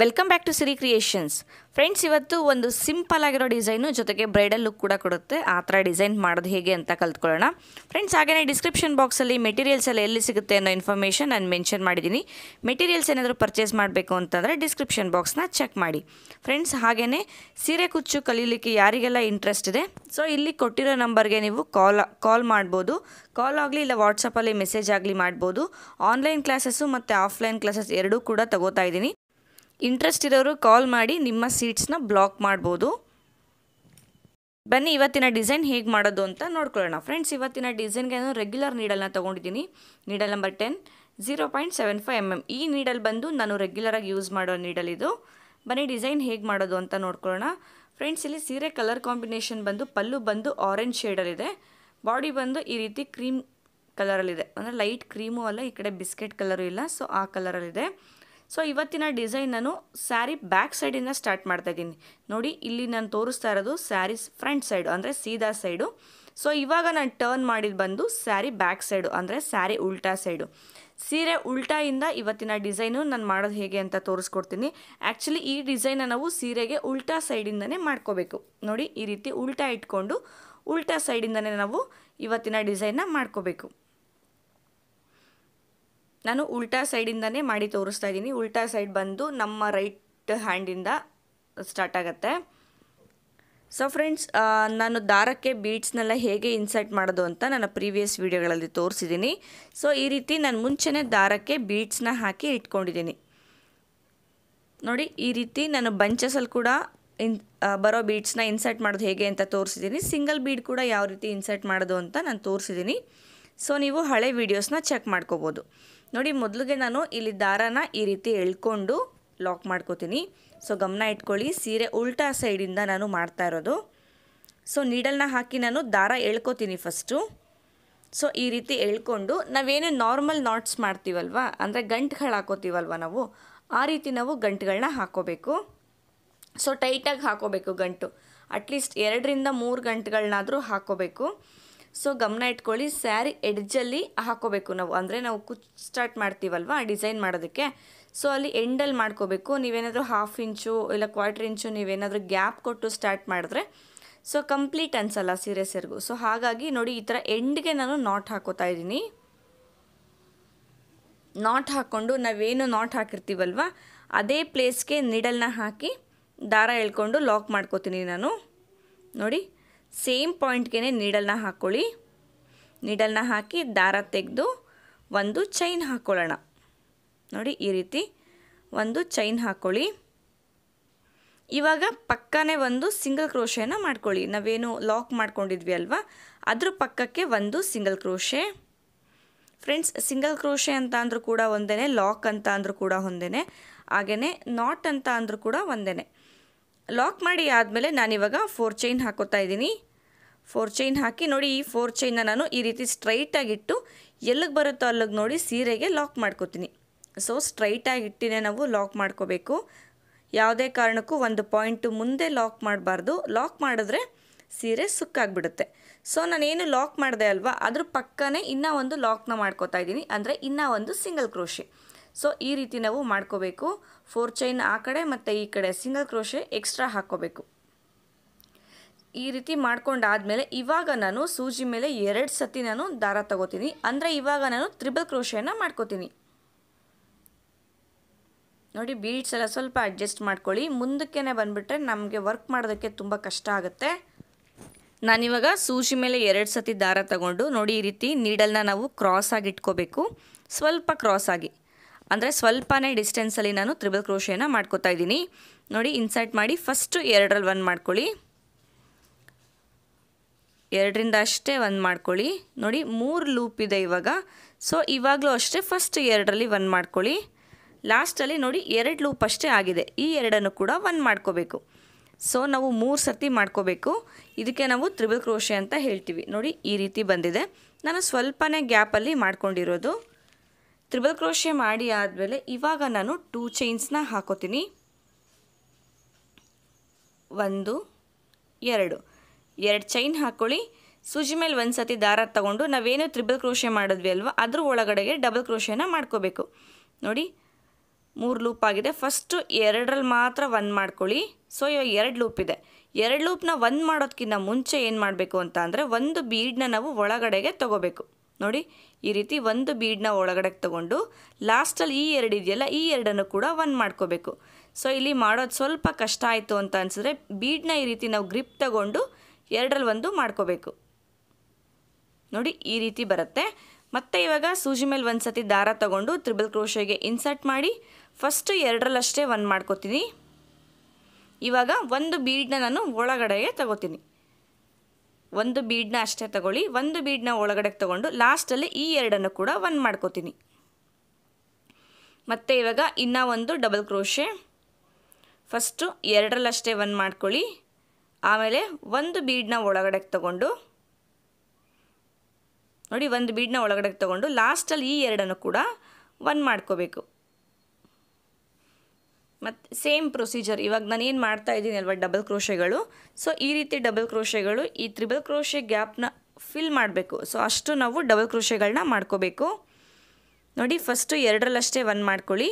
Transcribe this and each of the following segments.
welcome back to Siri creations friends ಇವತ್ತು ಒಂದು simple ಆಗಿರೋ ಡಿಸೈನು ಜೊತೆಗೆ ಬ್ರೈಡಲ್ ಲುಕ್ ಕೂಡ ಕೊಡುತ್ತೆ ಆ ಥರ ಡಿಸೈನ್ ಮಾಡೋದು ಹೇಗೆ ಅಂತ ಕಲ್ತ್ಕೊಳ್ಳೋಣ ಫ್ರೆಂಡ್ಸ್ ಹಾಗೆಯೇ ಡಿಸ್ಕ್ರಿಪ್ಷನ್ ಬಾಕ್ಸಲ್ಲಿ ಮೆಟೀರಿಯಲ್ಸ್ ಎಲ್ಲ ಎಲ್ಲಿ ಸಿಗುತ್ತೆ ಅನ್ನೋ ಇನ್ಫಾರ್ಮೇಷನ್ ನಾನು ಮೆನ್ಷನ್ ಮಾಡಿದ್ದೀನಿ ಮೆಟೀರಿಯಲ್ಸ್ ಏನಾದರೂ ಪರ್ಚೇಸ್ ಮಾಡಬೇಕು ಅಂತಂದರೆ ಡಿಸ್ಕ್ರಿಪ್ಷನ್ ಬಾಕ್ಸ್ನ ಚೆಕ್ ಮಾಡಿ ಫ್ರೆಂಡ್ಸ್ ಹಾಗೆಯೇ ಸೀರೆ ಕುಚ್ಚು ಕಲೀಲಿಕ್ಕೆ ಯಾರಿಗೆಲ್ಲ ಇಂಟ್ರೆಸ್ಟ್ ಇದೆ ಸೊ ಇಲ್ಲಿ ಕೊಟ್ಟಿರೋ ನಂಬರ್ಗೆ ನೀವು ಕಾಲ್ ಕಾಲ್ ಮಾಡ್ಬೋದು ಕಾಲ್ ಆಗಲಿ ಇಲ್ಲ ವಾಟ್ಸಪ್ಪಲ್ಲಿ ಮೆಸೇಜ್ ಆಗಲಿ ಮಾಡ್ಬೋದು ಆನ್ಲೈನ್ ಕ್ಲಾಸಸ್ಸು ಮತ್ತು ಆಫ್ಲೈನ್ ಕ್ಲಾಸಸ್ ಎರಡೂ ಕೂಡ ತಗೋತಾ ಇದ್ದೀನಿ ಇಂಟ್ರೆಸ್ಟ್ ಇರೋರು ಕಾಲ್ ಮಾಡಿ ನಿಮ್ಮ ಸೀಟ್ಸ್ನ ಬ್ಲಾಕ್ ಮಾಡ್ಬೋದು ಬನ್ನಿ ಇವತ್ತಿನ ಡಿಸೈನ್ ಹೇಗೆ ಮಾಡೋದು ಅಂತ ನೋಡ್ಕೊಳ್ಳೋಣ ಫ್ರೆಂಡ್ಸ್ ಇವತ್ತಿನ ಡಿಸೈನ್ಗೆ ನಾನು ರೆಗ್ಯುಲರ್ ನೀಡಲ್ನ ತೊಗೊಂಡಿದ್ದೀನಿ needle number ten zero point seven five M M ಈ ನೀಡಲ್ ಬಂದು ನಾನು ರೆಗ್ಯುಲರಾಗಿ ಯೂಸ್ ಮಾಡೋ ನೀಡಲ್ ಇದು ಬನ್ನಿ ಡಿಸೈನ್ ಹೇಗೆ ಮಾಡೋದು ಅಂತ ನೋಡ್ಕೊಳ್ಳೋಣ ಫ್ರೆಂಡ್ಸ್ ಇಲ್ಲಿ ಸೀರೆ ಕಲರ್ ಕಾಂಬಿನೇಷನ್ ಬಂದು ಪಲ್ಲು ಬಂದು ಆರೆಂಜ್ ಶೇಡಲ್ಲಿದೆ ಬಾಡಿ ಬಂದು ಈ ರೀತಿ ಕ್ರೀಮ್ ಕಲರಲ್ಲಿದೆ ಅಂದರೆ ಲೈಟ್ ಕ್ರೀಮು ಅಲ್ಲ ಈ ಕಡೆ ಬಿಸ್ಕೆಟ್ ಕಲರು ಇಲ್ಲ ಸೊ ಆ ಕಲರಲ್ಲಿದೆ ಸೊ ಇವತ್ತಿನ ಡಿಸೈನ್ ನಾನು ಸ್ಯಾರಿ ಬ್ಯಾಕ್ ಸೈಡಿಂದ ಸ್ಟಾರ್ಟ್ ಮಾಡ್ತಾ ಇದ್ದೀನಿ ನೋಡಿ ಇಲ್ಲಿ ನಾನು ತೋರಿಸ್ತಾ ಇರೋದು ಸ್ಯಾರೀಸ್ ಫ್ರಂಟ್ ಸೈಡು ಅಂದರೆ ಸೀದಾ ಸೈಡು ಸೊ ಇವಾಗ ನಾನು ಟರ್ನ್ ಮಾಡಿದ್ದು ಬಂದು ಸ್ಯಾರಿ ಬ್ಯಾಕ್ ಸೈಡು ಅಂದರೆ ಸ್ಯಾರಿ ಉಲ್ಟಾ ಸೈಡು ಸೀರೆ ಉಲ್ಟಾಯಿಂದ ಇವತ್ತಿನ ಡಿಸೈನು ನಾನು ಮಾಡೋದು ಹೇಗೆ ಅಂತ ತೋರಿಸ್ಕೊಡ್ತೀನಿ ಆ್ಯಕ್ಚುಲಿ ಈ ಡಿಸೈನ ನಾವು ಸೀರೆಗೆ ಉಲ್ಟಾ ಸೈಡಿಂದನೇ ಮಾಡ್ಕೋಬೇಕು ನೋಡಿ ಈ ರೀತಿ ಉಲ್ಟಾ ಇಟ್ಕೊಂಡು ಉಲ್ಟಾ ಸೈಡಿಂದನೇ ನಾವು ಇವತ್ತಿನ ಡಿಸೈನ್ನ ಮಾಡ್ಕೋಬೇಕು ನಾನು ಉಲ್ಟಾ ಸೈಡಿಂದನೇ ಮಾಡಿ ತೋರಿಸ್ತಾ ಇದ್ದೀನಿ ಉಲ್ಟಾ ಸೈಡ್ ಬಂದು ನಮ್ಮ ರೈಟ್ ಹ್ಯಾಂಡಿಂದ ಸ್ಟಾರ್ಟ್ ಆಗುತ್ತೆ ಸೊ ಫ್ರೆಂಡ್ಸ್ ನಾನು ದಾರಕ್ಕೆ ಬೀಡ್ಸ್ನೆಲ್ಲ ಹೇಗೆ ಇನ್ಸರ್ಟ್ ಮಾಡೋದು ಅಂತ ನನ್ನ ಪ್ರೀವಿಯಸ್ ವೀಡಿಯೋಗಳಲ್ಲಿ ತೋರಿಸಿದ್ದೀನಿ ಸೊ ಈ ರೀತಿ ನಾನು ಮುಂಚೆನೇ ದಾರಕ್ಕೆ ಬೀಡ್ಸ್ನ ಹಾಕಿ ಇಟ್ಕೊಂಡಿದ್ದೀನಿ ನೋಡಿ ಈ ರೀತಿ ನಾನು ಬಂಚಸಲ್ಲಿ ಕೂಡ ಇನ್ ಬರೋ ಬೀಡ್ಸ್ನ ಇನ್ಸರ್ಟ್ ಮಾಡೋದು ಹೇಗೆ ಅಂತ ತೋರಿಸಿದ್ದೀನಿ ಸಿಂಗಲ್ ಬೀಡ್ ಕೂಡ ಯಾವ ರೀತಿ ಇನ್ಸರ್ಟ್ ಮಾಡೋದು ಅಂತ ನಾನು ತೋರಿಸಿದ್ದೀನಿ ಸೊ ನೀವು ಹಳೆ ವೀಡಿಯೋಸ್ನ ಚೆಕ್ ಮಾಡ್ಕೋಬೋದು ನೋಡಿ ಮೊದಲಿಗೆ ನಾನು ಇಲ್ಲಿ ದಾರಾನ ಈ ರೀತಿ ಎಳ್ಕೊಂಡು ಲಾಕ್ ಮಾಡ್ಕೋತೀನಿ ಸೊ ಗಮನ ಇಟ್ಕೊಳ್ಳಿ ಸೀರೆ ಉಲ್ಟಾ ಸೈಡಿಂದ ನಾನು ಮಾಡ್ತಾ ಇರೋದು ಸೊ ನೀಡಲ್ನ ಹಾಕಿ ನಾನು ದಾರ ಎಳ್ಕೊತೀನಿ ಫಸ್ಟು ಸೊ ಈ ರೀತಿ ಎಳ್ಕೊಂಡು ನಾವೇನು ನಾರ್ಮಲ್ ನಾಟ್ಸ್ ಮಾಡ್ತೀವಲ್ವ ಅಂದರೆ ಗಂಟುಗಳು ಹಾಕೋತೀವಲ್ವ ನಾವು ಆ ರೀತಿ ನಾವು ಗಂಟುಗಳನ್ನ ಹಾಕೋಬೇಕು ಸೊ ಟೈಟಾಗಿ ಹಾಕೋಬೇಕು ಗಂಟು ಅಟ್ಲೀಸ್ಟ್ ಎರಡರಿಂದ ಮೂರು ಗಂಟುಗಳನ್ನಾದರೂ ಹಾಕೋಬೇಕು ಸೊ ಗಮನ ಇಟ್ಕೊಳ್ಳಿ ಸ್ಯಾರಿ ಎಡ್ಜಲ್ಲಿ ಹಾಕೋಬೇಕು ನಾವು ಅಂದರೆ ನಾವು ಕುಚ್ ಸ್ಟಾರ್ಟ್ ಮಾಡ್ತೀವಲ್ವ ಡಿಸೈನ್ ಮಾಡೋದಕ್ಕೆ ಸೊ ಅಲ್ಲಿ ಎಂಡಲ್ಲಿ ಮಾಡ್ಕೋಬೇಕು ನೀವೇನಾದರೂ ಹಾಫ್ ಇಂಚು ಇಲ್ಲ ಕ್ವಾರ್ಟರ್ ಇಂಚು ನೀವೇನಾದರೂ ಗ್ಯಾಪ್ ಕೊಟ್ಟು ಸ್ಟಾರ್ಟ್ ಮಾಡಿದ್ರೆ ಸೊ ಕಂಪ್ಲೀಟ್ ಅನಿಸಲ್ಲ ಸೀರೆ ಸೆರ್ಗು ಸೊ ಹಾಗಾಗಿ ನೋಡಿ ಈ ಥರ ಎಂಡ್ಗೆ ನಾನು ನಾಟ್ ಹಾಕೋತಾ ಇದ್ದೀನಿ ನಾಟ್ ಹಾಕ್ಕೊಂಡು ನಾವೇನು ನಾಟ್ ಹಾಕಿರ್ತೀವಲ್ವ ಅದೇ ಪ್ಲೇಸ್ಗೆ ನಿಡಲ್ನ ಹಾಕಿ ದಾರ ಎಳ್ಕೊಂಡು ಲಾಕ್ ಮಾಡ್ಕೋತೀನಿ ನಾನು ನೋಡಿ ಸೇಮ್ ಪಾಯಿಂಟ್ಗೆ ನೀಡಲ್ನ ಹಾಕ್ಕೊಳ್ಳಿ ನೀಡಲ್ನ ಹಾಕಿ ದಾರ ತೆಗೆದು ಒಂದು ಚೈನ್ ಹಾಕ್ಕೊಳ್ಳೋಣ ನೋಡಿ ಈ ರೀತಿ ಒಂದು ಚೈನ್ ಹಾಕ್ಕೊಳ್ಳಿ ಇವಾಗ ಪಕ್ಕನೇ ಒಂದು ಸಿಂಗಲ್ ಕ್ರೋಶೆನ ಮಾಡ್ಕೊಳ್ಳಿ ನಾವೇನು ಲಾಕ್ ಮಾಡ್ಕೊಂಡಿದ್ವಿ ಅಲ್ವಾ ಅದ್ರ ಪಕ್ಕಕ್ಕೆ ಒಂದು single crochet friends single crochet ಅಂತ ಅಂದರೂ ಕೂಡ ಒಂದೇ ಲಾಕ್ ಅಂತ ಅಂದರೂ ಕೂಡ ಒಂದೇ ಹಾಗೆಯೇ ನಾಟ್ ಅಂತ ಅಂದರೂ ಕೂಡ ಒಂದೇ ಲಾಕ್ ಮಾಡಿ ಆದಮೇಲೆ ನಾನಿವಾಗ ಫೋರ್ ಚೈನ್ ಹಾಕೋತಾ ಇದ್ದೀನಿ ಫೋರ್ ಚೈನ್ ಹಾಕಿ ನೋಡಿ ಈ ಫೋರ್ ಚೈನ್ನ ನಾನು ಈ ರೀತಿ ಸ್ಟ್ರೈಟಾಗಿಟ್ಟು ಎಲ್ಲಿಗೆ ಬರುತ್ತೋ ಅಲ್ಲಿಗೆ ನೋಡಿ ಸೀರೆಗೆ ಲಾಕ್ ಮಾಡ್ಕೋತೀನಿ ಸೊ ಸ್ಟ್ರೈಟಾಗಿ ಇಟ್ಟಿನೇ ನಾವು ಲಾಕ್ ಮಾಡ್ಕೋಬೇಕು ಯಾವುದೇ ಕಾರಣಕ್ಕೂ ಒಂದು ಪಾಯಿಂಟು ಮುಂದೆ ಲಾಕ್ ಮಾಡಬಾರ್ದು ಲಾಕ್ ಮಾಡಿದ್ರೆ ಸೀರೆ ಸುಕ್ಕಾಗ್ಬಿಡುತ್ತೆ ಸೊ ನಾನೇನು ಲಾಕ್ ಮಾಡಿದೆ ಅಲ್ವಾ ಅದ್ರ ಪಕ್ಕನೇ ಇನ್ನೂ ಒಂದು ಲಾಕ್ನ ಮಾಡ್ಕೋತಾ ಇದ್ದೀನಿ ಅಂದರೆ ಇನ್ನೂ ಒಂದು ಸಿಂಗಲ್ ಕ್ರೋಶಿ ಸೊ ಈ ರೀತಿ ನಾವು ಮಾಡ್ಕೋಬೇಕು ಫೋರ್ ಚೈನ್ ಆ ಕಡೆ ಮತ್ತು ಈ ಕಡೆ ಸಿಂಗಲ್ ಕ್ರೋಶೆ ಎಕ್ಸ್ಟ್ರಾ ಹಾಕ್ಕೋಬೇಕು ಈ ರೀತಿ ಮಾಡ್ಕೊಂಡಾದಮೇಲೆ ಇವಾಗ ನಾನು ಸೂಜಿ ಮೇಲೆ ಎರಡು ಸತಿ ನಾನು ದಾರ ತಗೋತೀನಿ ಅಂದರೆ ಇವಾಗ ನಾನು ತ್ರಿಬಲ್ ಕ್ರೋಶೆಯನ್ನು ಮಾಡ್ಕೋತೀನಿ ನೋಡಿ ಬೀಡ್ಸ್ ಎಲ್ಲ ಸ್ವಲ್ಪ ಅಡ್ಜಸ್ಟ್ ಮಾಡ್ಕೊಳ್ಳಿ ಮುಂದಕ್ಕೇ ಬಂದುಬಿಟ್ರೆ ನಮಗೆ ವರ್ಕ್ ಮಾಡೋದಕ್ಕೆ ತುಂಬ ಕಷ್ಟ ಆಗುತ್ತೆ ನಾನಿವಾಗ ಸೂಜಿ ಮೇಲೆ ಎರಡು ಸತಿ ದಾರ ತಗೊಂಡು ನೋಡಿ ಈ ರೀತಿ ನೀಡಲ್ನ ನಾವು ಕ್ರಾಸ್ ಆಗಿ ಇಟ್ಕೋಬೇಕು ಸ್ವಲ್ಪ ಕ್ರಾಸ್ ಆಗಿ ಅಂದರೆ ಸ್ವಲ್ಪನೇ ಡಿಸ್ಟೆನ್ಸಲ್ಲಿ ನಾನು ತ್ರಿಬಲ್ ಕ್ರೋಶೇನ ಮಾಡ್ಕೋತಾ ಇದ್ದೀನಿ ನೋಡಿ ಇನ್ಸರ್ಟ್ ಮಾಡಿ ಫಸ್ಟು ಎರಡರಲ್ಲಿ ಒಂದು ಮಾಡ್ಕೊಳ್ಳಿ ಎರಡರಿಂದ ಅಷ್ಟೇ ಒಂದು ಮಾಡ್ಕೊಳ್ಳಿ ನೋಡಿ ಮೂರು ಲೂಪ್ ಇದೆ ಇವಾಗ ಸೊ ಇವಾಗಲೂ ಅಷ್ಟೇ ಫಸ್ಟ್ ಎರಡರಲ್ಲಿ ಒಂದು ಮಾಡ್ಕೊಳ್ಳಿ ಲಾಸ್ಟಲ್ಲಿ ನೋಡಿ ಎರಡು ಲೂಪ್ ಅಷ್ಟೇ ಆಗಿದೆ ಈ ಎರಡನ್ನು ಕೂಡ ಒಂದು ಮಾಡ್ಕೋಬೇಕು ಸೊ ನಾವು ಮೂರು ಸರ್ತಿ ಮಾಡ್ಕೋಬೇಕು ಇದಕ್ಕೆ ನಾವು ತ್ರಿಬಲ್ ಕ್ರೋಶೆ ಅಂತ ಹೇಳ್ತೀವಿ ನೋಡಿ ಈ ರೀತಿ ಬಂದಿದೆ ನಾನು ಸ್ವಲ್ಪನೇ ಗ್ಯಾಪಲ್ಲಿ ಮಾಡ್ಕೊಂಡಿರೋದು ತ್ರಿಬಲ್ ಕ್ರೋಶೆ ಮಾಡಿ ಆದಮೇಲೆ ಇವಾಗ ನಾನು ಟೂ ಚೈನ್ಸ್ನ ಹಾಕೋತೀನಿ ಒಂದು ಎರಡು ಎರಡು ಚೈನ್ ಹಾಕ್ಕೊಳ್ಳಿ ಸೂಜಿ ಮೇಲೆ ಒಂದು ಸತಿ ದಾರ ತಗೊಂಡು ನಾವೇನು ತ್ರಿಬಲ್ ಕ್ರೋಶೆ ಮಾಡಿದ್ವಿ ಅಲ್ವಾ ಅದ್ರ ಒಳಗಡೆಗೆ ಡಬಲ್ ಕ್ರೋಶೆನ ಮಾಡ್ಕೋಬೇಕು ನೋಡಿ ಮೂರು ಲೂಪ್ ಆಗಿದೆ ಫಸ್ಟು ಎರಡರಲ್ಲಿ ಮಾತ್ರ ಒಂದು ಮಾಡ್ಕೊಳ್ಳಿ ಸೊ ಇವಾಗ ಎರಡು ಲೂಪ್ ಇದೆ ಎರಡು ಲೂಪ್ನ ಒಂದು ಮಾಡೋದಕ್ಕಿಂತ ಮುಂಚೆ ಏನು ಮಾಡಬೇಕು ಅಂತ ಅಂದರೆ ಒಂದು ಬೀಡನ್ನ ನಾವು ಒಳಗಡೆಗೆ ತೊಗೋಬೇಕು ನೋಡಿ ಈ ರೀತಿ ಒಂದು ಬೀಡ್ನ ಒಳಗಡೆ ತಗೊಂಡು ಲಾಸ್ಟಲ್ಲಿ ಈ ಎರಡು ಇದೆಯಲ್ಲ ಈ ಎರಡನ್ನು ಕೂಡ ಒಂದು ಮಾಡ್ಕೋಬೇಕು ಸೊ ಇಲ್ಲಿ ಮಾಡೋದು ಸ್ವಲ್ಪ ಕಷ್ಟ ಆಯಿತು ಅಂತ ಅನಿಸಿದ್ರೆ ಬೀಡ್ನ ಈ ರೀತಿ ನಾವು ಗ್ರಿಪ್ ತಗೊಂಡು ಎರಡರಲ್ಲಿ ಒಂದು ಮಾಡ್ಕೋಬೇಕು ನೋಡಿ ಈ ರೀತಿ ಬರುತ್ತೆ ಮತ್ತೆ ಇವಾಗ ಸೂಜಿ ಮೇಲೆ ಒಂದು ಸತಿ ದಾರ ತಗೊಂಡು ತ್ರಿಬಲ್ ಕ್ರೋಶೆಗೆ ಇನ್ಸರ್ಟ್ ಮಾಡಿ ಫಸ್ಟು ಎರಡರಲ್ಲಷ್ಟೇ ಒಂದು ಮಾಡ್ಕೋತೀನಿ ಇವಾಗ ಒಂದು ಬೀಡನ್ನ ನಾನು ಒಳಗಡೆಗೆ ತಗೋತೀನಿ ಒಂದು ಬೀಡ್ನ ಅಷ್ಟೇ ತಗೊಳ್ಳಿ ಒಂದು ಬೀಡ್ನ ಒಳಗಡೆ ತಗೊಂಡು ಲಾಸ್ಟಲ್ಲಿ ಈ ಎರಡನ್ನು ಕೂಡ ಒನ್ ಮಾಡ್ಕೋತೀನಿ ಮತ್ತು ಇವಾಗ ಇನ್ನೂ ಒಂದು ಡಬಲ್ ಕ್ರೋಶೆ ಫಸ್ಟು ಎರಡರಲ್ಲಷ್ಟೇ ಒನ್ ಮಾಡ್ಕೊಳ್ಳಿ ಆಮೇಲೆ ಒಂದು ಬೀಡ್ನ ಒಳಗಡೆ ತಗೊಂಡು ನೋಡಿ ಒಂದು ಬೀಡ್ನ ಒಳಗಡೆ ತಗೊಂಡು ಲಾಸ್ಟಲ್ಲಿ ಈ ಎರಡನ್ನು ಕೂಡ ಒನ್ ಮಾಡ್ಕೋಬೇಕು ಮತ್ತು ಸೇಮ್ ಪ್ರೊಸೀಜರ್ ಇವಾಗ ನಾನು ಏನು ಮಾಡ್ತಾ ಇದ್ದೀನಿ ಅಲ್ವಾ ಡಬಲ್ ಕ್ರೋಶೆಗಳು ಸೊ ಈ ರೀತಿ ಡಬಲ್ ಕ್ರೋಶೆಗಳು ಈ ತ್ರಿಬಲ್ ಕ್ರೋಶೆ ಗ್ಯಾಪ್ನ ಫಿಲ್ ಮಾಡಬೇಕು ಸೊ ಅಷ್ಟು ನಾವು ಡಬಲ್ ಕ್ರೋಶೆಗಳನ್ನ ಮಾಡ್ಕೋಬೇಕು ನೋಡಿ ಫಸ್ಟು ಎರಡರಲ್ಲಷ್ಟೇ ಒನ್ ಮಾಡ್ಕೊಳ್ಳಿ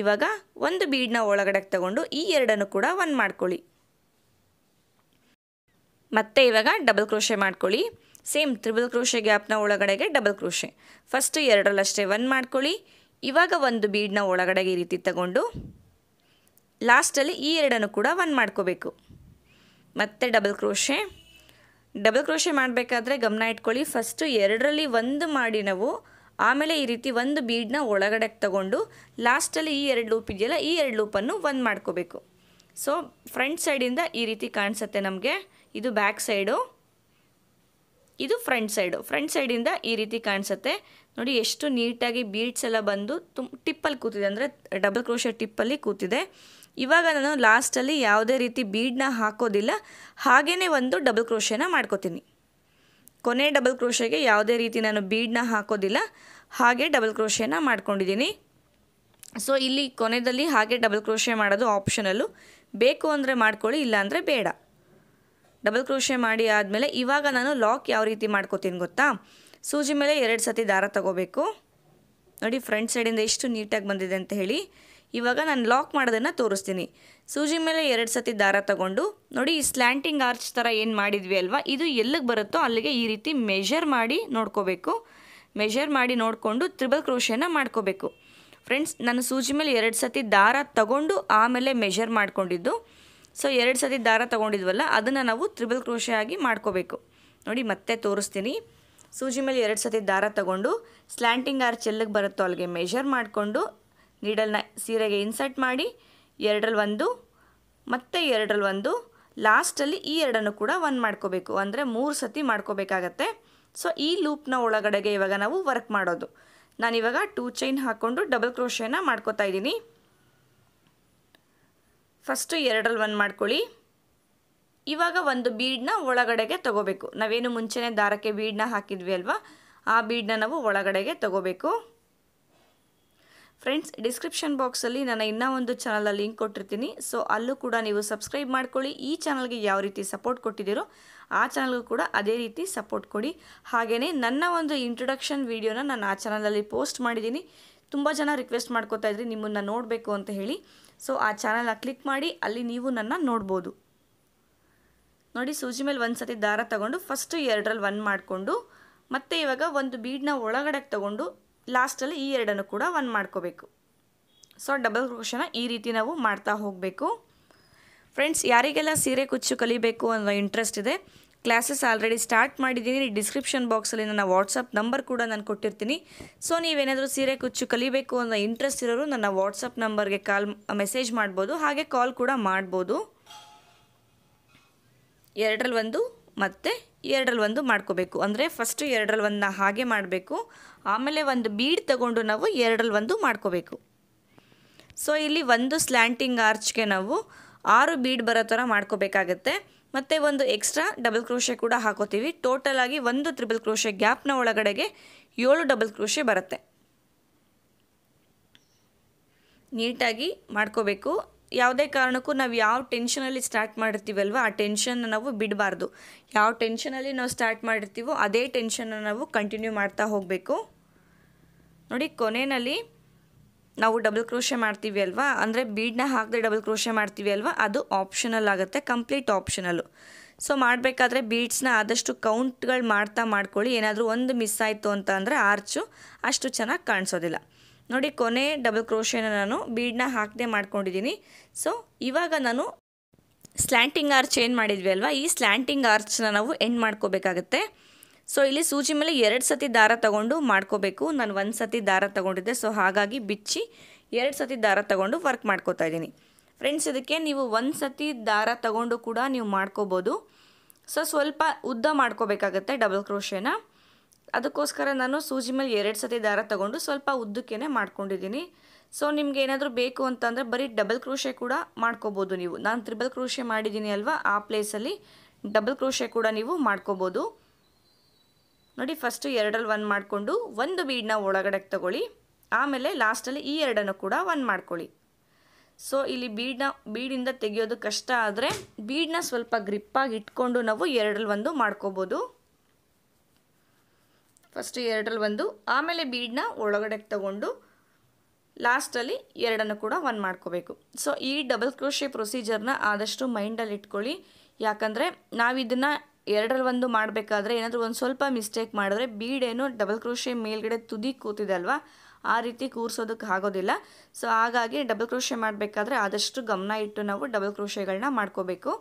ಇವಾಗ ಒಂದು ಬೀಡನ್ನ ಒಳಗಡೆಗೆ ತಗೊಂಡು ಈ ಎರಡನ್ನು ಕೂಡ ಒನ್ ಮಾಡ್ಕೊಳ್ಳಿ ಮತ್ತೆ ಇವಾಗ ಡಬಲ್ ಕ್ರೋಶೆ ಮಾಡ್ಕೊಳ್ಳಿ ಸೇಮ್ ತ್ರಿಬಲ್ ಕ್ರೋಶೆ ಗ್ಯಾಪ್ನ ಒಳಗಡೆಗೆ ಡಬಲ್ ಕ್ರೋಶೆ ಫಸ್ಟು ಎರಡರಲ್ಲಷ್ಟೇ ಒನ್ ಮಾಡ್ಕೊಳ್ಳಿ ಇವಾಗ ಒಂದು ಬೀಡನ್ನ ಒಳಗಡೆಗೆ ಈ ರೀತಿ ತಗೊಂಡು ಲಾಸ್ಟಲ್ಲಿ ಈ ಎರಡನ್ನು ಕೂಡ ಒನ್ ಮಾಡ್ಕೋಬೇಕು ಮತ್ತೆ ಡಬಲ್ ಕ್ರೋಶೆ ಡಬಲ್ ಕ್ರೋಶೆ ಮಾಡಬೇಕಾದ್ರೆ ಗಮನ ಇಟ್ಕೊಳ್ಳಿ ಫಸ್ಟು ಎರಡರಲ್ಲಿ ಒಂದು ಮಾಡಿ ನಾವು ಆಮೇಲೆ ಈ ರೀತಿ ಒಂದು ಬೀಡನ್ನ ಒಳಗಡೆ ತಗೊಂಡು ಲಾಸ್ಟಲ್ಲಿ ಈ ಎರಡು ಲೂಪ್ ಇದೆಯಲ್ಲ ಈ ಎರಡು ಲೂಪನ್ನು ಒಂದು ಮಾಡ್ಕೋಬೇಕು ಸೊ ಫ್ರಂಟ್ ಸೈಡಿಂದ ಈ ರೀತಿ ಕಾಣಿಸುತ್ತೆ ನಮಗೆ ಇದು ಬ್ಯಾಕ್ ಸೈಡು ಇದು ಫ್ರಂಟ್ ಸೈಡು ಫ್ರಂಟ್ ಸೈಡಿಂದ ಈ ರೀತಿ ಕಾಣಿಸುತ್ತೆ ನೋಡಿ ಎಷ್ಟು ನೀಟಾಗಿ ಬೀಡ್ಸ್ ಎಲ್ಲ ಬಂದು ತುಂಬ ಟಿಪ್ಪಲ್ಲಿ ಕೂತಿದೆ ಅಂದರೆ ಡಬಲ್ ಕ್ರೋಶ ಟಿಪ್ಪಲ್ಲಿ ಕೂತಿದೆ ಇವಾಗ ನಾನು ಲಾಸ್ಟಲ್ಲಿ ಯಾವುದೇ ರೀತಿ ಬೀಡನ್ನ ಹಾಕೋದಿಲ್ಲ ಹಾಗೇ ಒಂದು ಡಬಲ್ ಕ್ರೋಷೆನ ಮಾಡ್ಕೋತೀನಿ ಕೊನೆ ಡಬಲ್ ಕ್ರೋಷೆಗೆ ಯಾವುದೇ ರೀತಿ ನಾನು ಬೀಡನ್ನ ಹಾಕೋದಿಲ್ಲ ಹಾಗೆ ಡಬಲ್ ಕ್ರೋಶೆನ ಮಾಡ್ಕೊಂಡಿದ್ದೀನಿ ಸೊ ಇಲ್ಲಿ ಕೊನೆಯಲ್ಲಿ ಹಾಗೆ ಡಬಲ್ ಕ್ರೋಷೆ ಮಾಡೋದು ಆಪ್ಷನಲ್ಲು ಬೇಕು ಅಂದರೆ ಮಾಡ್ಕೊಳ್ಳಿ ಇಲ್ಲಾಂದರೆ ಬೇಡ ಡಬಲ್ ಕ್ರೋಷೆ ಮಾಡಿ ಆದಮೇಲೆ ಇವಾಗ ನಾನು ಲಾಕ್ ಯಾವ ರೀತಿ ಮಾಡ್ಕೋತೀನಿ ಗೊತ್ತಾ ಸೂಜಿ ಮೇಲೆ ಎರಡು ಸತಿ ದಾರ ತಗೋಬೇಕು ನೋಡಿ ಫ್ರಂಟ್ ಸೈಡಿಂದ ಎಷ್ಟು ನೀಟಾಗಿ ಬಂದಿದೆ ಅಂತ ಹೇಳಿ ಇವಾಗ ನಾನು ಲಾಕ್ ಮಾಡೋದನ್ನು ತೋರಿಸ್ತೀನಿ ಸೂಜಿ ಮೇಲೆ ಎರಡು ಸತಿ ದಾರ ತಗೊಂಡು ನೋಡಿ ಈ ಸ್ಲ್ಯಾಂಟಿಂಗ್ ಆರ್ಚ್ ಥರ ಏನು ಮಾಡಿದ್ವಿ ಅಲ್ವಾ ಇದು ಎಲ್ಲಿಗೆ ಬರುತ್ತೋ ಅಲ್ಲಿಗೆ ಈ ರೀತಿ ಮೆಷರ್ ಮಾಡಿ ನೋಡ್ಕೋಬೇಕು ಮೆಷರ್ ಮಾಡಿ ನೋಡಿಕೊಂಡು ತ್ರಿಬಲ್ ಕ್ರೋಶನ ಮಾಡ್ಕೋಬೇಕು ಫ್ರೆಂಡ್ಸ್ ನಾನು ಸೂಜಿ ಮೇಲೆ ಎರಡು ಸತಿ ದಾರ ತಗೊಂಡು ಆಮೇಲೆ ಮೆಷರ್ ಮಾಡ್ಕೊಂಡಿದ್ದು ಸೊ ಎರಡು ಸತಿ ದಾರ ತಗೊಂಡಿದ್ವಲ್ಲ ಅದನ್ನು ನಾವು ತ್ರಿಬಲ್ ಕ್ರೋಶೆ ಆಗಿ ಮಾಡ್ಕೋಬೇಕು ನೋಡಿ ಮತ್ತೆ ತೋರಿಸ್ತೀನಿ ಸೂಜಿ ಮೇಲೆ ಎರಡು ಸತಿ ದಾರ ತಗೊಂಡು ಸ್ಲ್ಯಾಂಟಿಂಗ್ ಆರ್ಚ್ ಎಲ್ಲಿಗೆ ಬರುತ್ತೋ ಅಲ್ಲಿಗೆ ಮೆಷರ್ ಮಾಡಿಕೊಂಡು ನೀಡಲ್ನ ಸೀರೆಗೆ ಇನ್ಸರ್ಟ್ ಮಾಡಿ ಎರಡರಲ್ಲಿ ಒಂದು ಮತ್ತು ಎರಡರಲ್ಲಿ ಒಂದು ಲಾಸ್ಟಲ್ಲಿ ಈ ಎರಡನ್ನು ಕೂಡ ಒಂದು ಮಾಡ್ಕೋಬೇಕು ಅಂದರೆ ಮೂರು ಸತಿ ಮಾಡ್ಕೋಬೇಕಾಗತ್ತೆ ಸೊ ಈ ಲೂಪ್ನ ಒಳಗಡೆಗೆ ಇವಾಗ ನಾವು ವರ್ಕ್ ಮಾಡೋದು ನಾನಿವಾಗ ಟೂ ಚೈನ್ ಹಾಕ್ಕೊಂಡು ಡಬಲ್ ಕ್ರೋಶೇನ ಮಾಡ್ಕೋತಾ ಇದ್ದೀನಿ ಫಸ್ಟು ಎರಡರಲ್ಲಿ ಒಂದು ಮಾಡ್ಕೊಳ್ಳಿ ಇವಾಗ ಒಂದು ಬೀಡನ್ನ ಒಳಗಡೆಗೆ ತಗೋಬೇಕು ನಾವೇನು ಮುಂಚೆನೇ ದಾರಕ್ಕೆ ಬೀಡನ್ನ ಹಾಕಿದ್ವಿ ಅಲ್ವಾ ಆ ಬೀಡನ್ನ ನಾವು ಒಳಗಡೆಗೆ ತಗೋಬೇಕು ಫ್ರೆಂಡ್ಸ್ ಡಿಸ್ಕ್ರಿಪ್ಷನ್ ಬಾಕ್ಸಲ್ಲಿ ನಾನು ಇನ್ನೂ ಒಂದು ಚಾನಲ್ನ ಲಿಂಕ್ ಕೊಟ್ಟಿರ್ತೀನಿ ಸೊ ಅಲ್ಲೂ ಕೂಡ ನೀವು ಸಬ್ಸ್ಕ್ರೈಬ್ ಮಾಡ್ಕೊಳ್ಳಿ ಈ ಚಾನಲ್ಗೆ ಯಾವ ರೀತಿ ಸಪೋರ್ಟ್ ಕೊಟ್ಟಿದ್ದೀರೋ ಆ ಚಾನಲ್ಗೂ ಕೂಡ ಅದೇ ರೀತಿ ಸಪೋರ್ಟ್ ಕೊಡಿ ಹಾಗೆಯೇ ನನ್ನ ಒಂದು ಇಂಟ್ರೊಡಕ್ಷನ್ ವೀಡಿಯೋನ ನಾನು ಆ ಚಾನಲಲ್ಲಿ ಪೋಸ್ಟ್ ಮಾಡಿದ್ದೀನಿ ತುಂಬ ಜನ ರಿಕ್ವೆಸ್ಟ್ ಮಾಡ್ಕೋತಾ ಇದ್ರಿ ನಿಮ್ಮನ್ನು ನೋಡಬೇಕು ಅಂತ ಹೇಳಿ ಸೊ ಆ ಚಾನಲ್ನ ಕ್ಲಿಕ್ ಮಾಡಿ ಅಲ್ಲಿ ನೀವು ನನ್ನ ನೋಡ್ಬೋದು ನೋಡಿ ಸೂಜಿ ಮೇಲೆ ಒಂದು ಸತಿ ದಾರ ತಗೊಂಡು ಫಸ್ಟು ಎರಡರಲ್ಲಿ ಒನ್ ಮಾಡಿಕೊಂಡು ಮತ್ತೆ ಇವಾಗ ಒಂದು ಬೀಡನ್ನ ಒಳಗಡೆಗೆ ತಗೊಂಡು ಲಾಸ್ಟಲ್ಲಿ ಈ ಎರಡನ್ನು ಕೂಡ ಒನ್ ಮಾಡ್ಕೋಬೇಕು ಸೊ ಡಬಲ್ ಕ್ರೋಷನ ಈ ರೀತಿ ನಾವು ಮಾಡ್ತಾ ಹೋಗಬೇಕು ಫ್ರೆಂಡ್ಸ್ ಯಾರಿಗೆಲ್ಲ ಸೀರೆ ಕುಚ್ಚು ಕಲಿಬೇಕು ಅನ್ನೋ ಇಂಟ್ರೆಸ್ಟ್ ಇದೆ ಕ್ಲಾಸಸ್ ಆಲ್ರೆಡಿ ಸ್ಟಾರ್ಟ್ ಮಾಡಿದ್ದೀನಿ ಡಿಸ್ಕ್ರಿಪ್ಷನ್ ಬಾಕ್ಸಲ್ಲಿ ನನ್ನ ವಾಟ್ಸಪ್ ನಂಬರ್ ಕೂಡ ನಾನು ಕೊಟ್ಟಿರ್ತೀನಿ ಸೊ ನೀವೇನಾದರೂ ಸೀರೆ ಕುಚ್ಚು ಕಲಿಬೇಕು ಅನ್ನೋ ಇಂಟ್ರೆಸ್ಟ್ ಇರೋರು ನನ್ನ ವಾಟ್ಸಪ್ ನಂಬರ್ಗೆ ಕಾಲ್ ಮೆಸೇಜ್ ಮಾಡ್ಬೋದು ಹಾಗೆ ಕಾಲ್ ಕೂಡ ಮಾಡ್ಬೋದು ಎರಡರಲ್ಲಿ ಒಂದು ಮತ್ತು ಎರಡರಲ್ಲಿ ಒಂದು ಮಾಡ್ಕೋಬೇಕು ಅಂದರೆ ಫಸ್ಟು ಎರಡರಲ್ಲಿ ಒಂದನ್ನ ಹಾಗೆ ಮಾಡಬೇಕು ಆಮೇಲೆ ಒಂದು ಬೀಡ್ ತಗೊಂಡು ನಾವು ಎರಡರಲ್ಲಿ ಒಂದು ಮಾಡ್ಕೋಬೇಕು ಸೊ ಇಲ್ಲಿ ಒಂದು ಸ್ಲ್ಯಾಂಟಿಂಗ್ ಆರ್ಚ್ಗೆ ನಾವು ಆರು ಬೀಡ್ ಬರೋ ಥರ ಮಾಡ್ಕೋಬೇಕಾಗತ್ತೆ ಮತ್ತು ಒಂದು ಎಕ್ಸ್ಟ್ರಾ ಡಬಲ್ ಕ್ರೋಶೆ ಕೂಡ ಹಾಕೋತೀವಿ ಟೋಟಲ್ ಆಗಿ ಒಂದು ತ್ರಿಬಲ್ ಕ್ರೋಶೆ ಗ್ಯಾಪ್ನ ಒಳಗಡೆಗೆ ಏಳು ಡಬಲ್ ಕ್ರೋಶೆ ಬರುತ್ತೆ ನೀಟಾಗಿ ಮಾಡ್ಕೋಬೇಕು ಯಾವುದೇ ಕಾರಣಕ್ಕೂ ನಾವು ಯಾವ ಟೆನ್ಷನಲ್ಲಿ ಸ್ಟಾರ್ಟ್ ಮಾಡಿರ್ತೀವಲ್ವ ಆ ಟೆನ್ಷನ್ನ ನಾವು ಬಿಡಬಾರ್ದು ಯಾವ ಟೆನ್ಷನಲ್ಲಿ ನಾವು ಸ್ಟಾರ್ಟ್ ಮಾಡಿರ್ತೀವೋ ಅದೇ ಟೆನ್ಷನ್ನ ನಾವು ಕಂಟಿನ್ಯೂ ಮಾಡ್ತಾ ಹೋಗಬೇಕು ನೋಡಿ ಕೊನೆಯಲ್ಲಿ ನಾವು ಡಬಲ್ ಕ್ರೋಶೆ ಮಾಡ್ತೀವಿ ಅಲ್ವಾ ಅಂದರೆ ಬೀಡ್ನ ಹಾಕದೆ ಡಬಲ್ ಕ್ರೋಶೆ ಮಾಡ್ತೀವಿ ಅಲ್ವಾ ಅದು ಆಪ್ಷನಲ್ ಆಗುತ್ತೆ ಕಂಪ್ಲೀಟ್ ಆಪ್ಷನಲ್ಲು ಸೊ ಮಾಡಬೇಕಾದ್ರೆ ಬೀಡ್ಸ್ನ ಆದಷ್ಟು ಕೌಂಟ್ಗಳು ಮಾಡ್ತಾ ಮಾಡ್ಕೊಳ್ಳಿ ಏನಾದರೂ ಒಂದು ಮಿಸ್ ಆಯಿತು ಅಂತ ಅಂದರೆ ಆರ್ಚು ಅಷ್ಟು ಚೆನ್ನಾಗಿ ಕಾಣಿಸೋದಿಲ್ಲ ನೋಡಿ ಕೊನೆ ಡಬಲ್ ಕ್ರೋಶೆನ ನಾನು ಬೀಡ್ನ ಹಾಕದೆ ಮಾಡ್ಕೊಂಡಿದ್ದೀನಿ ಸೊ ಇವಾಗ ನಾನು ಸ್ಲ್ಯಾಂಟಿಂಗ್ ಆರ್ಚ್ ಏನು ಮಾಡಿದ್ವಿ ಅಲ್ವಾ ಈ ಸ್ಲ್ಯಾಂಟಿಂಗ್ ಆರ್ಚ್ನ ನಾವು ಎಂಡ್ ಮಾಡ್ಕೋಬೇಕಾಗತ್ತೆ ಸೊ ಇಲ್ಲಿ ಸೂಜಿ ಮೇಲೆ ಎರಡು ಸತಿ ದಾರ ತಗೊಂಡು ಮಾಡ್ಕೋಬೇಕು ನಾನು ಒಂದು ಸತಿ ದಾರ ತಗೊಂಡಿದ್ದೆ ಸೊ ಹಾಗಾಗಿ ಬಿಚ್ಚಿ ಎರಡು ಸತಿ ದಾರ ತಗೊಂಡು ವರ್ಕ್ ಮಾಡ್ಕೋತಾ ಇದ್ದೀನಿ ಫ್ರೆಂಡ್ಸ್ ಇದಕ್ಕೆ ನೀವು ಒಂದು ಸತಿ ದಾರ ತಗೊಂಡು ಕೂಡ ನೀವು ಮಾಡ್ಕೋಬೋದು ಸೊ ಸ್ವಲ್ಪ ಉದ್ದ ಮಾಡ್ಕೋಬೇಕಾಗತ್ತೆ ಡಬಲ್ ಕ್ರೋಶೇನ ಅದಕ್ಕೋಸ್ಕರ ನಾನು ಸೂಜಿ ಮೇಲೆ ಎರಡು ಸತಿ ದಾರ ತಗೊಂಡು ಸ್ವಲ್ಪ ಉದ್ದಕ್ಕೇ ಮಾಡ್ಕೊಂಡಿದ್ದೀನಿ ಸೊ ನಿಮ್ಗೆ ಏನಾದರೂ ಬೇಕು ಅಂತಂದರೆ ಬರೀ ಡಬಲ್ ಕ್ರೋಶೆ ಕೂಡ ಮಾಡ್ಕೋಬೋದು ನೀವು ನಾನು ತ್ರಿಬಲ್ ಕ್ರೋಶೆ ಮಾಡಿದ್ದೀನಿ ಅಲ್ವಾ ಆ ಪ್ಲೇಸಲ್ಲಿ ಡಬಲ್ ಕ್ರೋಶೆ ಕೂಡ ನೀವು ಮಾಡ್ಕೋಬೋದು ನೋಡಿ ಫಸ್ಟು ಎರಡಲ್ಲಿ ಒನ್ ಮಾಡಿಕೊಂಡು ಒಂದು ಬೀಡನ್ನ ಒಳಗಡೆಗೆ ತಗೊಳ್ಳಿ ಆಮೇಲೆ ಲಾಸ್ಟಲ್ಲಿ ಈ ಎರಡನ್ನು ಕೂಡ ಒನ್ ಮಾಡ್ಕೊಳ್ಳಿ ಸೊ ಇಲ್ಲಿ ಬೀಡನ್ನ ಬೀಡಿಂದ ತೆಗೆಯೋದು ಕಷ್ಟ ಆದರೆ ಬೀಡನ್ನ ಸ್ವಲ್ಪ ಗ್ರಿಪ್ಪಾಗಿ ಇಟ್ಕೊಂಡು ನಾವು ಎರಡಲ್ಲಿ ಒಂದು ಮಾಡ್ಕೋಬೋದು ಫಸ್ಟು ಎರಡಲ್ಲಿ ಒಂದು ಆಮೇಲೆ ಬೀಡನ್ನ ಒಳಗಡೆಗೆ ತಗೊಂಡು ಲಾಸ್ಟಲ್ಲಿ ಎರಡನ್ನು ಕೂಡ ಒನ್ ಮಾಡ್ಕೋಬೇಕು ಸೊ ಈ ಡಬಲ್ ಕ್ರೋಶೆ ಪ್ರೊಸೀಜರ್ನ ಆದಷ್ಟು ಮೈಂಡಲ್ಲಿ ಇಟ್ಕೊಳ್ಳಿ ಯಾಕಂದರೆ ನಾವಿದನ್ನು ಎರಡರಲ್ಲಿ ಒಂದು ಮಾಡಬೇಕಾದ್ರೆ ಏನಾದರೂ ಒಂದು ಸ್ವಲ್ಪ ಮಿಸ್ಟೇಕ್ ಮಾಡಿದ್ರೆ ಬೀಡೇನು ಡಬಲ್ ಕ್ರೋಶೆ ಮೇಲ್ಗಡೆ ತುದಿ ಕೂತಿದೆ ಅಲ್ವಾ ಆ ರೀತಿ ಕೂರಿಸೋದಕ್ಕೆ ಆಗೋದಿಲ್ಲ ಸೊ ಹಾಗಾಗಿ ಡಬಲ್ ಕ್ರೋಶೆ ಮಾಡಬೇಕಾದ್ರೆ ಆದಷ್ಟು ಗಮನ ಇಟ್ಟು ನಾವು ಡಬಲ್ ಕ್ರೋಶೆಗಳನ್ನ ಮಾಡ್ಕೋಬೇಕು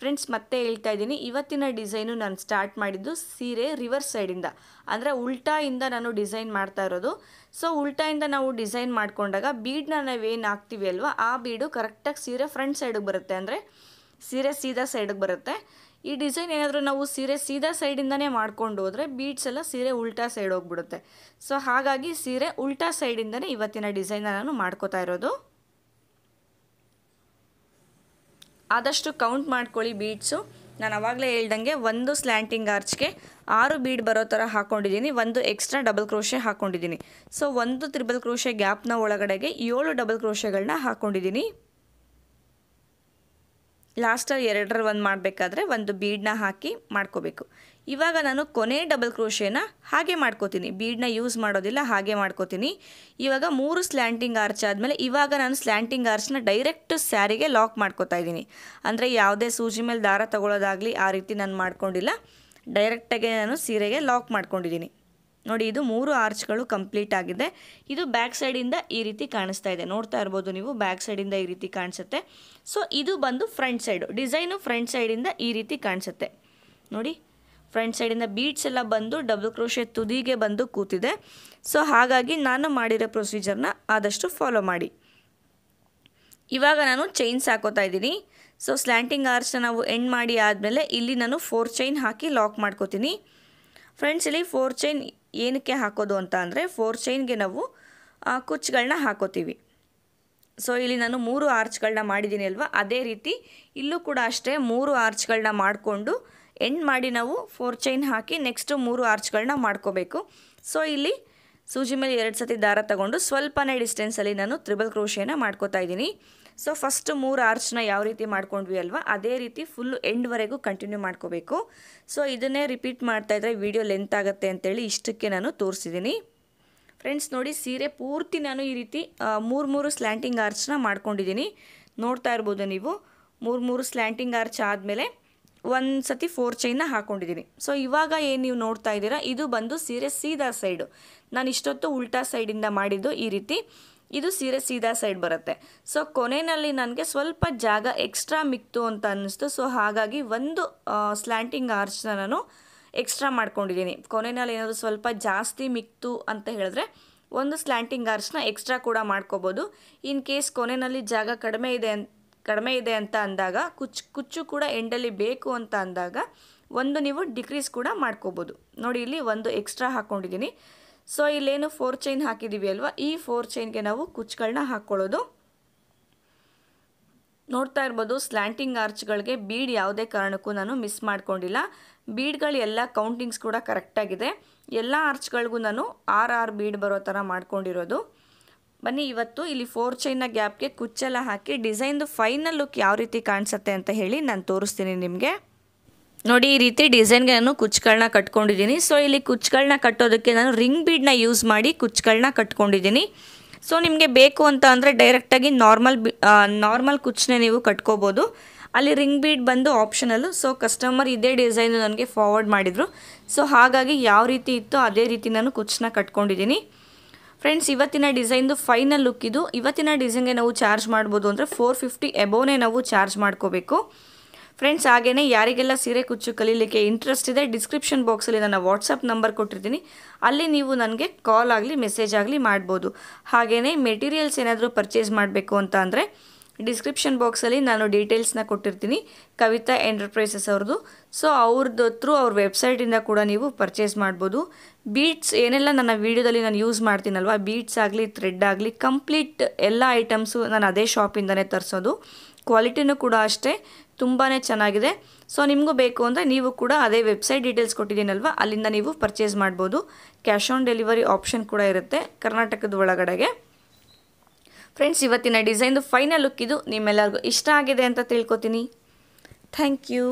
ಫ್ರೆಂಡ್ಸ್ ಮತ್ತೆ ಹೇಳ್ತಾ ಇದ್ದೀನಿ ಇವತ್ತಿನ ಡಿಸೈನು ನಾನು ಸ್ಟಾರ್ಟ್ ಮಾಡಿದ್ದು ಸೀರೆ ರಿವರ್ಸ್ ಸೈಡಿಂದ ಅಂದರೆ ಉಲ್ಟಾಯಿಂದ ನಾನು ಡಿಸೈನ್ ಮಾಡ್ತಾ ಇರೋದು ಸೊ ಉಲ್ಟಾಯಿಂದ ನಾವು ಡಿಸೈನ್ ಮಾಡಿಕೊಂಡಾಗ ಬೀಡನ್ನ ನಾವೇನು ಹಾಕ್ತೀವಿ ಅಲ್ವಾ ಆ ಬೀಡು ಕರೆಕ್ಟಾಗಿ ಸೀರೆ ಫ್ರಂಟ್ ಸೈಡಿಗೆ ಬರುತ್ತೆ ಅಂದರೆ ಸೀರೆ ಸೀದಾ ಸೈಡಿಗೆ ಬರುತ್ತೆ ಈ ಡಿಸೈನ್ ಏನಾದರೂ ನಾವು ಸೀರೆ ಸೀದಾ ಸೈಡಿಂದನೇ ಮಾಡ್ಕೊಂಡು ಹೋದರೆ ಬೀಟ್ಸ್ ಎಲ್ಲ ಸೀರೆ ಉಲ್ಟಾ ಸೈಡ್ ಹೋಗ್ಬಿಡುತ್ತೆ ಸೊ ಹಾಗಾಗಿ ಸೀರೆ ಉಲ್ಟಾ ಸೈಡಿಂದನೇ ಇವತ್ತಿನ ಡಿಸೈನ್ ನಾನು ಮಾಡ್ಕೋತಾ ಇರೋದು ಆದಷ್ಟು ಕೌಂಟ್ ಮಾಡ್ಕೊಳ್ಳಿ ಬೀಟ್ಸು ನಾನು ಅವಾಗಲೇ ಹೇಳ್ದಂಗೆ ಒಂದು ಸ್ಲ್ಯಾಂಟಿಂಗ್ ಆರ್ಚ್ಗೆ ಆರು ಬೀಡ್ ಬರೋ ಥರ ಹಾಕ್ಕೊಂಡಿದ್ದೀನಿ ಒಂದು ಎಕ್ಸ್ಟ್ರಾ ಡಬಲ್ ಕ್ರೋಶೆ ಹಾಕ್ಕೊಂಡಿದ್ದೀನಿ ಸೊ ಒಂದು ತ್ರಿಬಲ್ ಕ್ರೋಶೆ ಗ್ಯಾಪ್ನ ಒಳಗಡೆಗೆ ಏಳು ಡಬಲ್ ಕ್ರೋಶೆಗಳನ್ನ ಹಾಕ್ಕೊಂಡಿದ್ದೀನಿ ಲಾಸ್ಟ ಎರಡರ ಒಂದು ಮಾಡಬೇಕಾದ್ರೆ ಒಂದು ಬೀಡನ್ನ ಹಾಕಿ ಮಾಡ್ಕೋಬೇಕು ಇವಾಗ ನಾನು ಕೊನೆ ಡಬಲ್ ಕ್ರೋಶೇನ ಹಾಗೆ ಮಾಡ್ಕೋತೀನಿ ಬೀಡನ್ನ ಯೂಸ್ ಮಾಡೋದಿಲ್ಲ ಹಾಗೆ ಮಾಡ್ಕೋತೀನಿ ಇವಾಗ ಮೂರು ಸ್ಲ್ಯಾಂಟಿಂಗ್ ಆರ್ಚ್ ಆದಮೇಲೆ ಇವಾಗ ನಾನು ಸ್ಲ್ಯಾಂಟಿಂಗ್ ಆರ್ಚ್ನ ಡೈರೆಕ್ಟ್ ಸ್ಯಾರಿಗೆ ಲಾಕ್ ಮಾಡ್ಕೋತಾ ಇದ್ದೀನಿ ಅಂದರೆ ಯಾವುದೇ ಸೂಜಿ ಮೇಲೆ ದಾರ ತೊಗೊಳೋದಾಗಲಿ ಆ ರೀತಿ ನಾನು ಮಾಡ್ಕೊಂಡಿಲ್ಲ ಡೈರೆಕ್ಟಾಗಿ ನಾನು ಸೀರೆಗೆ ಲಾಕ್ ಮಾಡ್ಕೊಂಡಿದ್ದೀನಿ ನೋಡಿ ಇದು ಮೂರು ಆರ್ಚ್ಗಳು ಕಂಪ್ಲೀಟ್ ಆಗಿದೆ ಇದು ಬ್ಯಾಕ್ ಸೈಡಿಂದ ಈ ರೀತಿ ಕಾಣಿಸ್ತಾ ಇದೆ ನೋಡ್ತಾ ಇರ್ಬೋದು ನೀವು ಬ್ಯಾಕ್ ಸೈಡಿಂದ ಈ ರೀತಿ ಕಾಣಿಸುತ್ತೆ ಸೊ ಇದು ಬಂದು ಫ್ರಂಟ್ ಸೈಡು ಡಿಸೈನು ಫ್ರಂಟ್ ಸೈಡಿಂದ ಈ ರೀತಿ ಕಾಣಿಸುತ್ತೆ ನೋಡಿ ಫ್ರಂಟ್ ಸೈಡಿಂದ ಬೀಟ್ಸ್ ಎಲ್ಲ ಬಂದು ಡಬಲ್ ಕ್ರೋಶೆ ತುದಿಗೆ ಬಂದು ಕೂತಿದೆ ಸೊ ಹಾಗಾಗಿ ನಾನು ಮಾಡಿರೋ ಪ್ರೊಸೀಜರ್ನ ಆದಷ್ಟು ಫಾಲೋ ಮಾಡಿ ಇವಾಗ ನಾನು ಚೈನ್ಸ್ ಹಾಕೋತಾ ಇದ್ದೀನಿ ಸೊ ಸ್ಲ್ಯಾಂಟಿಂಗ್ ಆರ್ಚ್ನ ನಾವು ಎಂಡ್ ಮಾಡಿ ಆದಮೇಲೆ ಇಲ್ಲಿ ನಾನು ಫೋರ್ ಚೈನ್ ಹಾಕಿ ಲಾಕ್ ಮಾಡ್ಕೋತೀನಿ ಫ್ರೆಂಡ್ಸ್ ಇಲ್ಲಿ ಫೋರ್ ಚೈನ್ ಏನಕ್ಕೆ ಹಾಕೋದು ಅಂತ ಅಂದರೆ ಫೋರ್ ಚೈನ್ಗೆ ನಾವು ಕುಚ್ಚುಗಳನ್ನ ಹಾಕೋತೀವಿ ಸೊ ಇಲ್ಲಿ ನಾನು ಮೂರು ಆರ್ಚ್ಗಳನ್ನ ಮಾಡಿದ್ದೀನಿ ಅಲ್ವಾ ಅದೇ ರೀತಿ ಇಲ್ಲೂ ಕೂಡ ಅಷ್ಟೇ ಮೂರು ಆರ್ಚ್ಗಳನ್ನ ಮಾಡಿಕೊಂಡು ಎಂಡ್ ಮಾಡಿ ನಾವು ಫೋರ್ ಚೈನ್ ಹಾಕಿ ನೆಕ್ಸ್ಟು ಮೂರು ಆರ್ಚ್ಗಳನ್ನ ಮಾಡ್ಕೋಬೇಕು ಸೊ ಇಲ್ಲಿ ಸೂಜಿ ಮೇಲೆ ಎರಡು ಸತಿ ದಾರ ತಗೊಂಡು ಸ್ವಲ್ಪನೇ ಡಿಸ್ಟೆನ್ಸಲ್ಲಿ ನಾನು ತ್ರಿಬಲ್ ಕ್ರೋಶಿಯನ್ನು ಮಾಡ್ಕೋತಾ ಇದ್ದೀನಿ ಸೊ ಫಸ್ಟ್ ಮೂರು ಆರ್ಚ್ನ ಯಾವ ರೀತಿ ಮಾಡ್ಕೊಂಡ್ವಿ ಅಲ್ವಾ ಅದೇ ರೀತಿ ಫುಲ್ ಎಂಡ್ವರೆಗೂ ಕಂಟಿನ್ಯೂ ಮಾಡ್ಕೋಬೇಕು ಸೊ ಇದನ್ನೇ ರಿಪೀಟ್ ಮಾಡ್ತಾ ಇದ್ದರೆ ವಿಡಿಯೋ ಲೆಂತ್ ಆಗುತ್ತೆ ಅಂತೇಳಿ ಇಷ್ಟಕ್ಕೆ ನಾನು ತೋರಿಸಿದ್ದೀನಿ ಫ್ರೆಂಡ್ಸ್ ನೋಡಿ ಸೀರೆ ಪೂರ್ತಿ ನಾನು ಈ ರೀತಿ ಮೂರು ಮೂರು ಸ್ಲ್ಯಾಂಟಿಂಗ್ ಆರ್ಚ್ನ ಮಾಡ್ಕೊಂಡಿದ್ದೀನಿ ನೋಡ್ತಾ ಇರ್ಬೋದು ನೀವು ಮೂರು ಮೂರು ಸ್ಲ್ಯಾಂಟಿಂಗ್ ಆರ್ಚ್ ಆದಮೇಲೆ ಒಂದು ಸತಿ ಫೋರ್ ಚೈನ್ನ ಹಾಕೊಂಡಿದ್ದೀನಿ ಸೊ ಇವಾಗ ಏನು ನೀವು ನೋಡ್ತಾ ಇದ್ದೀರಾ ಇದು ಬಂದು ಸೀರೆ ಸೀದಾ ಸೈಡು ನಾನು ಇಷ್ಟೊತ್ತು ಉಲ್ಟಾ ಸೈಡಿಂದ ಮಾಡಿದ್ದು ಈ ರೀತಿ ಇದು ಸೀರೆ ಸೀದಾ ಸೈಡ್ ಬರುತ್ತೆ ಸೊ ಕೊನೆಯಲ್ಲಿ ನನಗೆ ಸ್ವಲ್ಪ ಜಾಗ ಎಕ್ಸ್ಟ್ರಾ ಮಿಕ್ತು ಅಂತ ಅನ್ನಿಸ್ತು ಸೊ ಹಾಗಾಗಿ ಒಂದು ಸ್ಲ್ಯಾಂಟಿಂಗ್ ಆರ್ಚ್ನ ನಾನು ಎಕ್ಸ್ಟ್ರಾ ಮಾಡ್ಕೊಂಡಿದ್ದೀನಿ ಕೊನೆಯಲ್ಲಿ ಏನಾದರೂ ಸ್ವಲ್ಪ ಜಾಸ್ತಿ ಮಿಕ್ತು ಅಂತ ಹೇಳಿದ್ರೆ ಒಂದು ಸ್ಲ್ಯಾಂಟಿಂಗ್ ಆರ್ಚ್ನ ಎಕ್ಸ್ಟ್ರಾ ಕೂಡ ಮಾಡ್ಕೋಬೋದು ಇನ್ ಕೇಸ್ ಕೊನೆಯಲ್ಲಿ ಜಾಗ ಕಡಿಮೆ ಇದೆ ಅಂತ ಕಡಿಮೆ ಇದೆ ಅಂತ ಅಂದಾಗ ಕುಚ್ ಕುಚ್ಚು ಕೂಡ ಎಂಡಲ್ಲಿ ಬೇಕು ಅಂತ ಅಂದಾಗ ಒಂದು ನೀವು ಡಿಕ್ರೀಸ್ ಕೂಡ ಮಾಡ್ಕೋಬೋದು ನೋಡಿ ಇಲ್ಲಿ ಒಂದು ಎಕ್ಸ್ಟ್ರಾ ಹಾಕ್ಕೊಂಡಿದ್ದೀನಿ ಸೊ ಇಲ್ಲೇನು ಫೋರ್ ಚೈನ್ ಹಾಕಿದ್ದೀವಿ ಅಲ್ವಾ ಈ ಫೋರ್ ಚೈನ್ಗೆ ನಾವು ಕುಚ್ಗಳನ್ನ ಹಾಕ್ಕೊಳ್ಳೋದು ನೋಡ್ತಾ ಇರ್ಬೋದು ಸ್ಲ್ಯಾಂಟಿಂಗ್ ಆರ್ಚ್ಗಳಿಗೆ ಬೀಡ್ ಯಾವುದೇ ಕಾರಣಕ್ಕೂ ನಾನು ಮಿಸ್ ಮಾಡ್ಕೊಂಡಿಲ್ಲ ಬೀಡ್ಗಳು ಎಲ್ಲ ಕೌಂಟಿಂಗ್ಸ್ ಕೂಡ ಕರೆಕ್ಟಾಗಿದೆ ಎಲ್ಲ ಆರ್ಚ್ಗಳಿಗೂ ನಾನು ಆರ್ ಆರ್ ಬೀಡ್ ಬರೋ ಥರ ಮಾಡ್ಕೊಂಡಿರೋದು ಬನ್ನಿ ಇವತ್ತು ಇಲ್ಲಿ ಫೋರ್ ಚೈನ್ನ ಗ್ಯಾಪ್ಗೆ ಕುಚ್ಚೆಲ್ಲ ಹಾಕಿ ಡಿಸೈನ್ದು ಫೈನಲ್ ಲುಕ್ ಯಾವ ರೀತಿ ಕಾಣಿಸುತ್ತೆ ಅಂತ ಹೇಳಿ ನಾನು ತೋರಿಸ್ತೀನಿ ನಿಮಗೆ ನೋಡಿ ಈ ರೀತಿ ಡಿಸೈನ್ಗೆ ನಾನು ಕುಚ್ಚುಗಳನ್ನ ಕಟ್ಕೊಂಡಿದ್ದೀನಿ ಸೊ ಇಲ್ಲಿ ಕುಚ್ಚುಗಳನ್ನ ಕಟ್ಟೋದಕ್ಕೆ ನಾನು ರಿಂಗ್ ಬೀಡನ್ನ ಯೂಸ್ ಮಾಡಿ ಕುಚ್ಚುಗಳನ್ನ ಕಟ್ಕೊಂಡಿದ್ದೀನಿ ಸೊ ನಿಮಗೆ ಬೇಕು ಅಂತ ಅಂದರೆ ಡೈರೆಕ್ಟಾಗಿ ನಾರ್ಮಲ್ ಬಿ ನಾರ್ಮಲ್ ಕುಚ್ಚನ್ನೇ ನೀವು ಕಟ್ಕೋಬೋದು ಅಲ್ಲಿ ರಿಂಗ್ ಬೀಡ್ ಬಂದು ಆಪ್ಷನಲ್ಲು ಸೊ ಕಸ್ಟಮರ್ ಇದೇ ಡಿಸೈನು ನನಗೆ ಫಾರ್ವರ್ಡ್ ಮಾಡಿದರು ಸೊ ಹಾಗಾಗಿ ಯಾವ ರೀತಿ ಇತ್ತೋ ಅದೇ ರೀತಿ ನಾನು ಕುಚ್ಚನ್ನ ಕಟ್ಕೊಂಡಿದ್ದೀನಿ ಫ್ರೆಂಡ್ಸ್ ಇವತ್ತಿನ ಡಿಸೈನ್ದು ಫೈನಲ್ ಲುಕ್ ಇದು ಇವತ್ತಿನ ಡಿಸೈನ್ಗೆ ನಾವು ಚಾರ್ಜ್ ಮಾಡ್ಬೋದು ಅಂದರೆ ಫೋರ್ ಫಿಫ್ಟಿ ಎಬೋನೇ ನಾವು ಚಾರ್ಜ್ ಮಾಡ್ಕೋಬೇಕು ಫ್ರೆಂಡ್ಸ್ ಹಾಗೆಯೇ ಯಾರಿಗೆಲ್ಲ ಸೀರೆ ಕುಚ್ಚು ಕಲೀಲಿಕ್ಕೆ ಇಂಟ್ರೆಸ್ಟ್ ಇದೆ ಡಿಸ್ಕ್ರಿಪ್ಷನ್ ಬಾಕ್ಸಲ್ಲಿ ನನ್ನ ವಾಟ್ಸಪ್ ನಂಬರ್ ಕೊಟ್ಟಿರ್ತೀನಿ ಅಲ್ಲಿ ನೀವು ನನಗೆ ಕಾಲ್ ಆಗಲಿ ಮೆಸೇಜ್ ಆಗಲಿ ಮಾಡ್ಬೋದು ಹಾಗೆಯೇ ಮೆಟೀರಿಯಲ್ಸ್ ಏನಾದರೂ ಪರ್ಚೇಸ್ ಮಾಡಬೇಕು ಅಂತ ಅಂದರೆ ಡಿಸ್ಕ್ರಿಪ್ಷನ್ ಬಾಕ್ಸಲ್ಲಿ ನಾನು ಡೀಟೇಲ್ಸ್ನ ಕೊಟ್ಟಿರ್ತೀನಿ ಕವಿತಾ ಎಂಟರ್ಪ್ರೈಸಸ್ ಅವ್ರದ್ದು ಸೊ ಅವ್ರದ್ದು ಥ್ರೂ ಅವ್ರ ವೆಬ್ಸೈಟಿಂದ ಕೂಡ ನೀವು ಪರ್ಚೇಸ್ ಮಾಡ್ಬೋದು ಬೀಟ್ಸ್ ಏನೆಲ್ಲ ನನ್ನ ವೀಡಿಯೋದಲ್ಲಿ ನಾನು ಯೂಸ್ ಮಾಡ್ತೀನಲ್ವ ಬೀಟ್ಸ್ ಆಗಲಿ ಥ್ರೆಡ್ ಆಗಲಿ ಕಂಪ್ಲೀಟ್ ಎಲ್ಲ ಐಟಮ್ಸು ನಾನು ಅದೇ ಶಾಪಿಂದನೇ ತರಿಸೋದು ಕ್ವಾಲಿಟಿನೂ ಕೂಡ ಅಷ್ಟೇ ತುಂಬಾ ಚೆನ್ನಾಗಿದೆ ಸೊ ನಿಮಗೂ ಬೇಕು ಅಂದರೆ ನೀವು ಕೂಡ ಅದೇ ವೆಬ್ಸೈಟ್ ಡೀಟೇಲ್ಸ್ ಕೊಟ್ಟಿದ್ದೀನಲ್ವ ಅಲ್ಲಿಂದ ನೀವು ಪರ್ಚೇಸ್ ಮಾಡ್ಬೋದು ಕ್ಯಾಶ್ ಆನ್ ಡೆಲಿವರಿ ಆಪ್ಷನ್ ಕೂಡ ಇರುತ್ತೆ ಕರ್ನಾಟಕದ ಒಳಗಡೆಗೆ ಫ್ರೆಂಡ್ಸ್ ಇವತ್ತಿನ ಡಿಸೈನ್ದು ಫೈನಲ್ ಲುಕ್ ಇದು ನಿಮ್ಮೆಲ್ಲರಿಗೂ ಇಷ್ಟ ಆಗಿದೆ ಅಂತ ತಿಳ್ಕೊತೀನಿ ಥ್ಯಾಂಕ್ ಯು